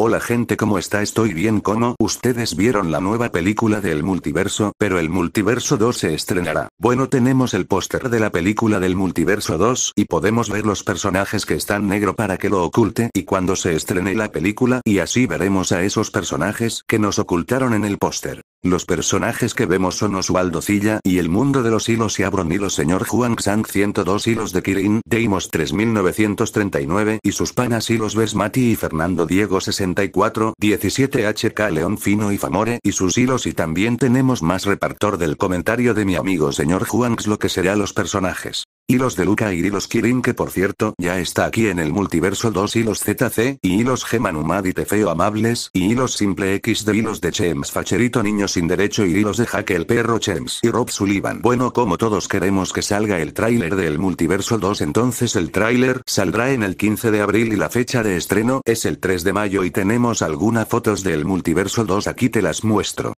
Hola gente, ¿cómo está? Estoy bien como ustedes vieron la nueva película del multiverso, pero el multiverso 2 se estrenará. Bueno, tenemos el póster de la película del multiverso 2 y podemos ver los personajes que están negro para que lo oculte y cuando se estrene la película y así veremos a esos personajes que nos ocultaron en el póster. Los personajes que vemos son Oswaldo Cilla y el mundo de los hilos y Abron hilos Señor Juan Xang 102 hilos de Kirin Deimos 3939 y sus panas hilos Besmati y Fernando Diego 64 17 HK León Fino y Famore y sus hilos y también tenemos más repartor del comentario de mi amigo Señor Juanx lo que será los personajes los de Luca y Hilos Kirin que por cierto ya está aquí en el multiverso 2 y los ZC y Hilos Gemanumad y Tefeo Amables y los Simple X de Hilos de Chems Facherito Niño Sin Derecho y los de Jaque el Perro Chems y Rob Sullivan. Bueno como todos queremos que salga el tráiler del multiverso 2 entonces el tráiler saldrá en el 15 de abril y la fecha de estreno es el 3 de mayo y tenemos algunas fotos del multiverso 2 aquí te las muestro.